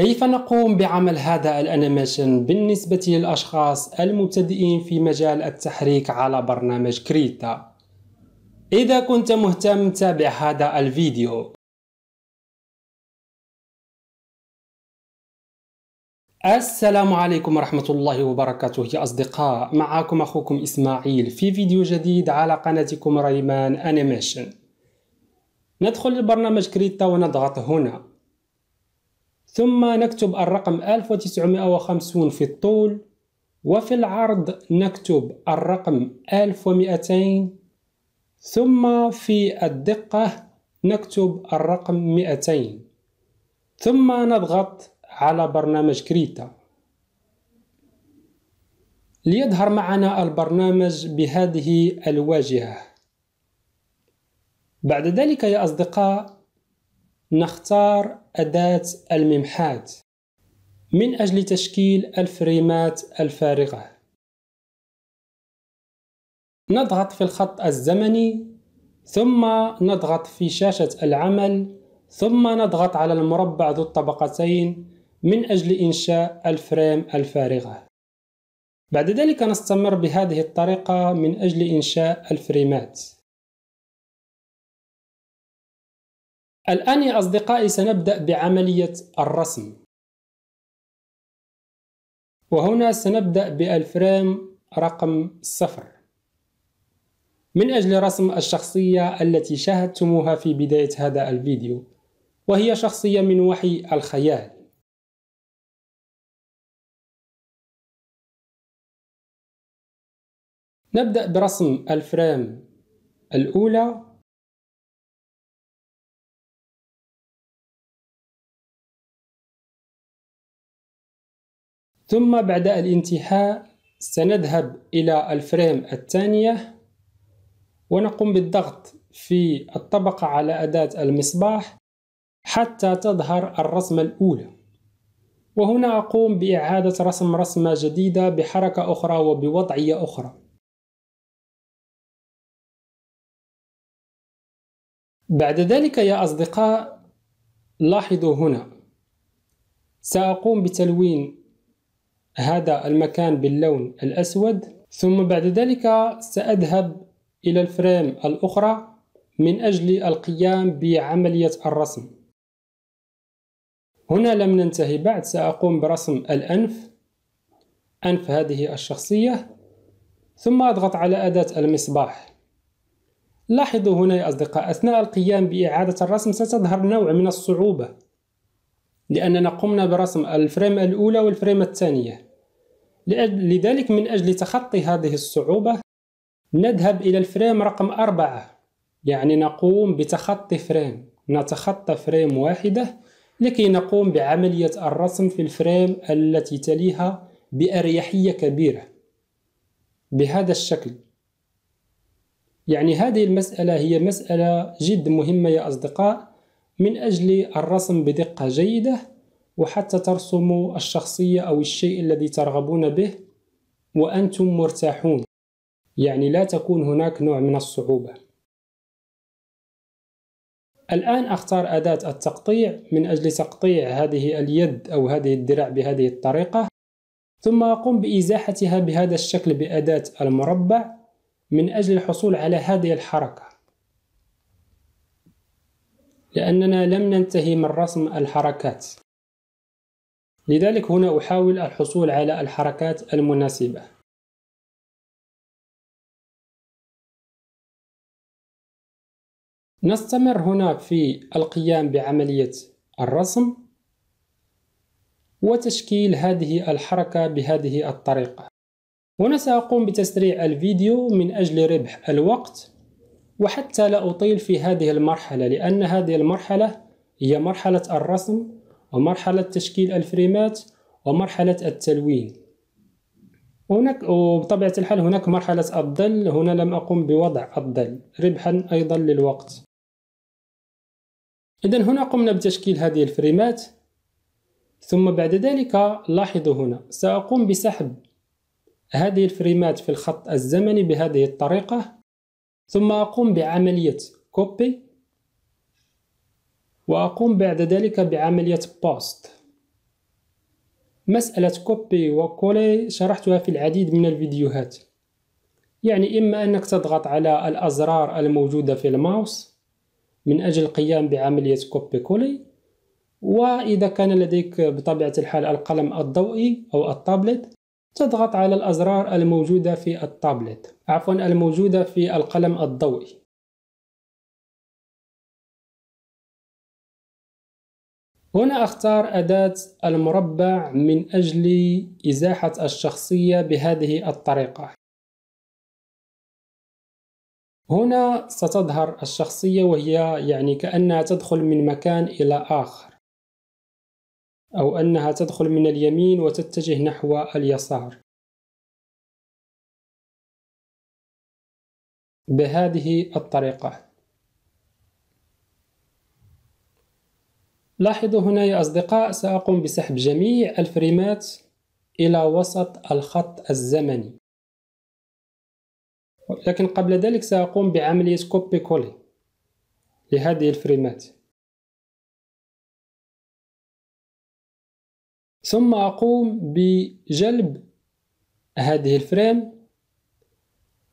كيف نقوم بعمل هذا الانيميشن بالنسبة للأشخاص المبتدئين في مجال التحريك على برنامج كريتا؟ إذا كنت مهتم تابع هذا الفيديو السلام عليكم ورحمة الله وبركاته يا أصدقاء معكم أخوكم إسماعيل في فيديو جديد على قناتكم ريمان أنيميشن ندخل البرنامج كريتا ونضغط هنا ثم نكتب الرقم 1950 في الطول وفي العرض نكتب الرقم 1200 ثم في الدقة نكتب الرقم 200 ثم نضغط على برنامج كريتا ليظهر معنا البرنامج بهذه الواجهة بعد ذلك يا أصدقاء نختار أداة الممحات من أجل تشكيل الفريمات الفارغة نضغط في الخط الزمني ثم نضغط في شاشة العمل ثم نضغط على المربع ذو الطبقتين من أجل إنشاء الفريم الفارغة بعد ذلك نستمر بهذه الطريقة من أجل إنشاء الفريمات الآن يا أصدقائي سنبدأ بعملية الرسم وهنا سنبدأ بالفريم رقم صفر من أجل رسم الشخصية التي شاهدتموها في بداية هذا الفيديو وهي شخصية من وحي الخيال نبدأ برسم الفريم الأولى ثم بعد الانتهاء سنذهب إلى الفريم الثانية ونقوم بالضغط في الطبقة على أداة المصباح حتى تظهر الرسمة الأولى وهنا أقوم بإعادة رسم رسمة جديدة بحركة أخرى وبوضعية أخرى بعد ذلك يا أصدقاء لاحظوا هنا سأقوم بتلوين هذا المكان باللون الأسود ثم بعد ذلك سأذهب إلى الفريم الأخرى من أجل القيام بعملية الرسم هنا لم ننتهي بعد سأقوم برسم الأنف أنف هذه الشخصية ثم أضغط على أداة المصباح لاحظوا هنا يا أصدقاء أثناء القيام بإعادة الرسم ستظهر نوع من الصعوبة لأننا قمنا برسم الفريم الأولى والفريم الثانية لذلك من أجل تخطي هذه الصعوبة نذهب إلى الفريم رقم أربعة يعني نقوم بتخطي فريم نتخطى فريم واحدة لكي نقوم بعملية الرسم في الفريم التي تليها بأريحية كبيرة بهذا الشكل يعني هذه المسألة هي مسألة جد مهمة يا أصدقاء من أجل الرسم بدقة جيدة وحتى ترسموا الشخصية أو الشيء الذي ترغبون به وأنتم مرتاحون يعني لا تكون هناك نوع من الصعوبة الآن أختار أداة التقطيع من أجل تقطيع هذه اليد أو هذه الدراع بهذه الطريقة ثم أقوم بإزاحتها بهذا الشكل بأداة المربع من أجل الحصول على هذه الحركة لأننا لم ننتهي من رسم الحركات لذلك هنا أحاول الحصول على الحركات المناسبة نستمر هنا في القيام بعملية الرسم وتشكيل هذه الحركة بهذه الطريقة وأنا سأقوم بتسريع الفيديو من أجل ربح الوقت وحتى لا أطيل في هذه المرحلة لأن هذه المرحلة هي مرحلة الرسم ومرحلة تشكيل الفريمات ومرحلة التلوين هناك وبطبيعة الحال هناك مرحلة الظل هنا لم أقم بوضع الظل ربحا أيضا للوقت إذا هنا قمنا بتشكيل هذه الفريمات ثم بعد ذلك لاحظوا هنا سأقوم بسحب هذه الفريمات في الخط الزمني بهذه الطريقة ثم أقوم بعملية كوبي وأقوم بعد ذلك بعملية باست مسألة كوبي وكولي شرحتها في العديد من الفيديوهات يعني إما أنك تضغط على الأزرار الموجودة في الماوس من أجل القيام بعملية كوبي كولي وإذا كان لديك بطبيعة الحال القلم الضوئي أو التابلت تضغط على الأزرار الموجودة في التابلت عفوا الموجودة في القلم الضوئي هنا أختار أداة المربع من أجل إزاحة الشخصية بهذه الطريقة هنا ستظهر الشخصية وهي يعني كأنها تدخل من مكان إلى آخر أو أنها تدخل من اليمين وتتجه نحو اليسار بهذه الطريقة لاحظوا هنا يا أصدقاء سأقوم بسحب جميع الفريمات إلى وسط الخط الزمني لكن قبل ذلك سأقوم بعملية كوبي كولي لهذه الفريمات ثم أقوم بجلب هذه الفريم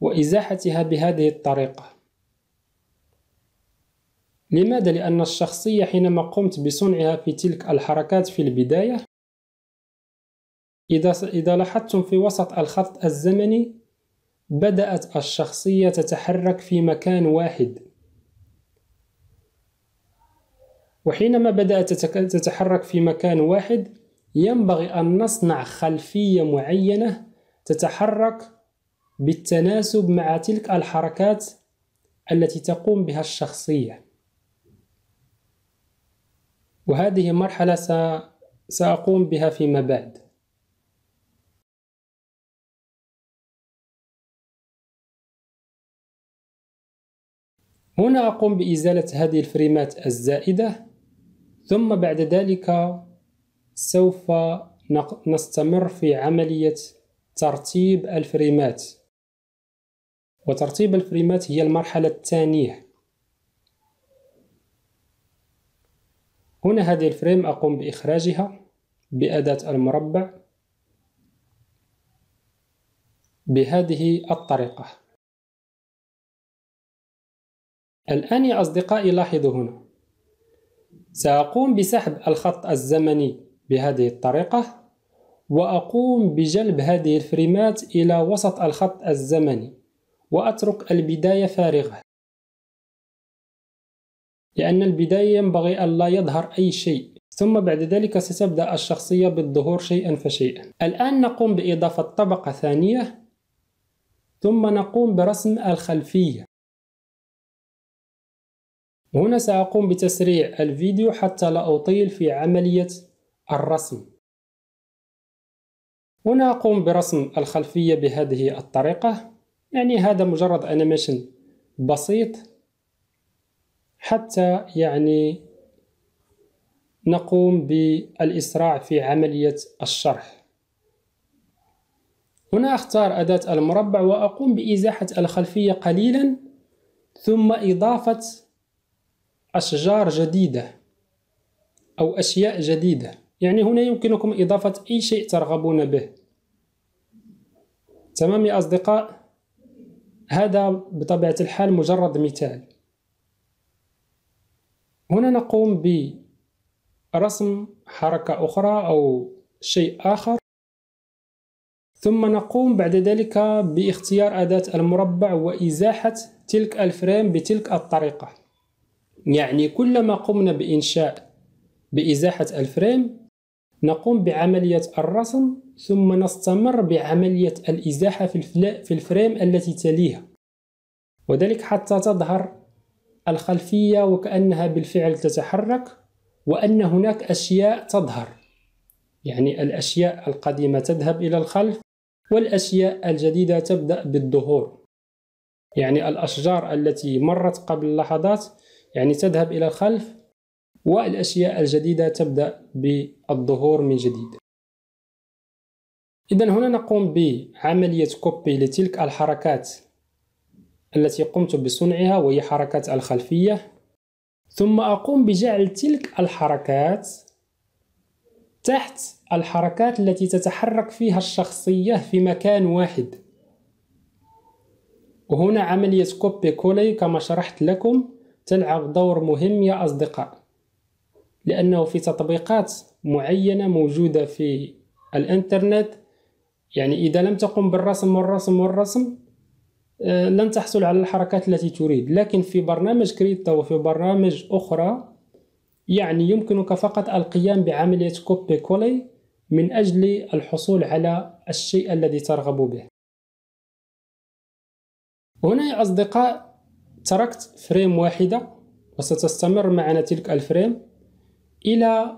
وإزاحتها بهذه الطريقة لماذا؟ لأن الشخصية حينما قمت بصنعها في تلك الحركات في البداية إذا, لاحظتم في وسط الخط الزمني بدأت الشخصية تتحرك في مكان واحد وحينما بدأت تتحرك في مكان واحد ينبغي أن نصنع خلفية معينة تتحرك بالتناسب مع تلك الحركات التي تقوم بها الشخصية وهذه مرحلة سأقوم بها فيما بعد هنا أقوم بإزالة هذه الفريمات الزائدة ثم بعد ذلك سوف نستمر في عملية ترتيب الفريمات وترتيب الفريمات هي المرحلة الثانية هنا هذه الفريم أقوم بإخراجها بأداة المربع بهذه الطريقة الآن يا أصدقائي لاحظوا هنا سأقوم بسحب الخط الزمني بهذه الطريقة وأقوم بجلب هذه الفريمات إلى وسط الخط الزمني وأترك البداية فارغة لأن البداية ينبغي أن لا يظهر أي شيء ثم بعد ذلك ستبدأ الشخصية بالظهور شيئا فشيئا الآن نقوم بإضافة طبقة ثانية ثم نقوم برسم الخلفية هنا سأقوم بتسريع الفيديو حتى لا أطيل في عملية الرسم هنا أقوم برسم الخلفية بهذه الطريقة يعني هذا مجرد أنيميشن بسيط حتى يعني نقوم بالإسراع في عملية الشرح هنا أختار أداة المربع وأقوم بإزاحة الخلفية قليلا ثم إضافة أشجار جديدة أو أشياء جديدة يعني هنا يمكنكم إضافة أي شيء ترغبون به تمام يا أصدقاء هذا بطبيعة الحال مجرد مثال هنا نقوم برسم حركة أخرى أو شيء آخر ثم نقوم بعد ذلك باختيار أداة المربع وإزاحة تلك الفريم بتلك الطريقة يعني كلما قمنا بإنشاء بإزاحة الفريم نقوم بعملية الرسم ثم نستمر بعملية الإزاحة في, الفريم التي تليها وذلك حتى تظهر الخلفية وكأنها بالفعل تتحرك وأن هناك أشياء تظهر يعني الأشياء القديمة تذهب إلى الخلف والأشياء الجديدة تبدأ بالظهور يعني الأشجار التي مرت قبل لحظات يعني تذهب إلى الخلف والأشياء الجديدة تبدأ بالظهور من جديد إذا هنا نقوم بعملية كوبي لتلك الحركات التي قمت بصنعها وهي حركات الخلفية ثم أقوم بجعل تلك الحركات تحت الحركات التي تتحرك فيها الشخصية في مكان واحد وهنا عملية كوبي كولي كما شرحت لكم تلعب دور مهم يا أصدقاء لأنه في تطبيقات معينة موجودة في الإنترنت يعني إذا لم تقم بالرسم والرسم والرسم آه، لن تحصل على الحركات التي تريد لكن في برنامج كريتا وفي برامج أخرى يعني يمكنك فقط القيام بعملية كوبي كولي من أجل الحصول على الشيء الذي ترغب به هنا يا أصدقاء تركت فريم واحدة وستستمر معنا تلك الفريم إلى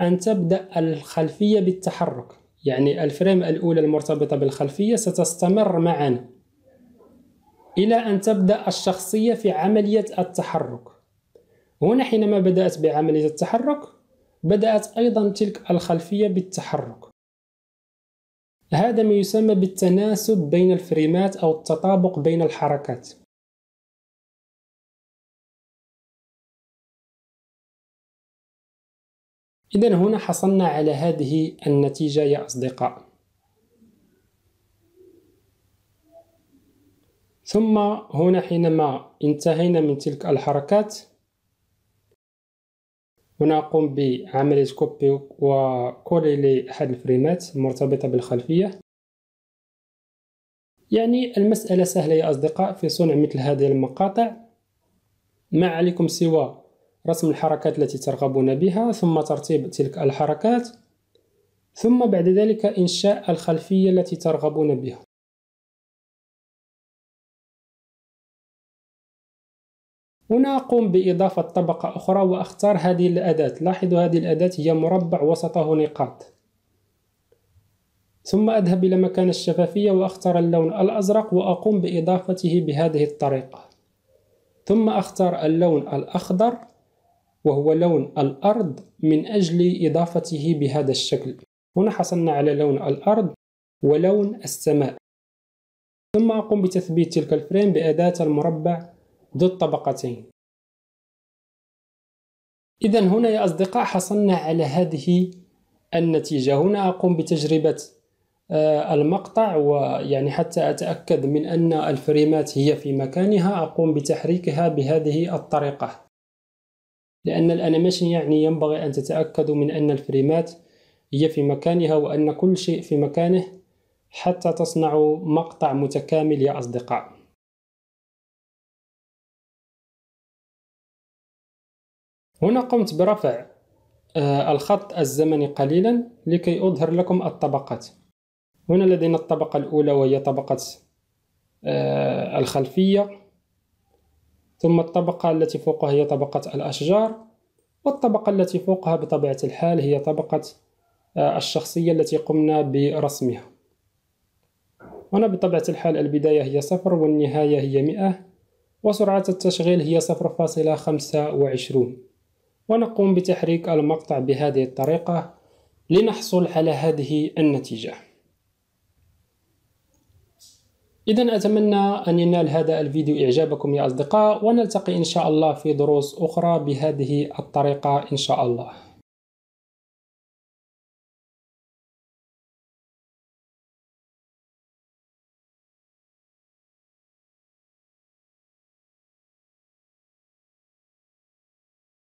أن تبدأ الخلفية بالتحرك يعني الفريم الأولى المرتبطة بالخلفية ستستمر معنا إلى أن تبدأ الشخصية في عملية التحرك هنا حينما بدأت بعملية التحرك بدأت أيضا تلك الخلفية بالتحرك هذا ما يسمى بالتناسب بين الفريمات أو التطابق بين الحركات إذا هنا حصلنا على هذه النتيجة يا أصدقاء ثم هنا حينما انتهينا من تلك الحركات هنا أقوم بعملية كوبي وكوري لأحد الفريمات المرتبطة بالخلفية يعني المسألة سهلة يا أصدقاء في صنع مثل هذه المقاطع ما عليكم سوى رسم الحركات التي ترغبون بها ثم ترتيب تلك الحركات ثم بعد ذلك إنشاء الخلفية التي ترغبون بها هنا أقوم بإضافة طبقة أخرى وأختار هذه الأداة لاحظوا هذه الأداة هي مربع وسطه نقاط ثم أذهب إلى مكان الشفافية وأختار اللون الأزرق وأقوم بإضافته بهذه الطريقة ثم أختار اللون الأخضر وهو لون الأرض من أجل إضافته بهذا الشكل هنا حصلنا على لون الأرض ولون السماء ثم أقوم بتثبيت تلك الفريم بأداة المربع ضد طبقتين إذا هنا يا أصدقاء حصلنا على هذه النتيجة هنا أقوم بتجربة آه، المقطع ويعني حتى أتأكد من أن الفريمات هي في مكانها أقوم بتحريكها بهذه الطريقة لأن الأنيميشن يعني ينبغي أن تتأكدوا من أن الفريمات هي في مكانها وأن كل شيء في مكانه حتى تصنعوا مقطع متكامل يا أصدقاء هنا قمت برفع آه، الخط الزمني قليلا لكي أظهر لكم الطبقات هنا لدينا الطبقة الأولى وهي طبقة آه، الخلفية ثم الطبقة التي فوقها هي طبقة الأشجار والطبقة التي فوقها بطبيعة الحال هي طبقة آه، الشخصية التي قمنا برسمها هنا بطبيعة الحال البداية هي صفر والنهاية هي مئة وسرعة التشغيل هي صفر فاصلة خمسة وعشرون ونقوم بتحريك المقطع بهذه الطريقة لنحصل على هذه النتيجة إذا أتمنى أن ينال هذا الفيديو إعجابكم يا أصدقاء ونلتقي إن شاء الله في دروس أخرى بهذه الطريقة إن شاء الله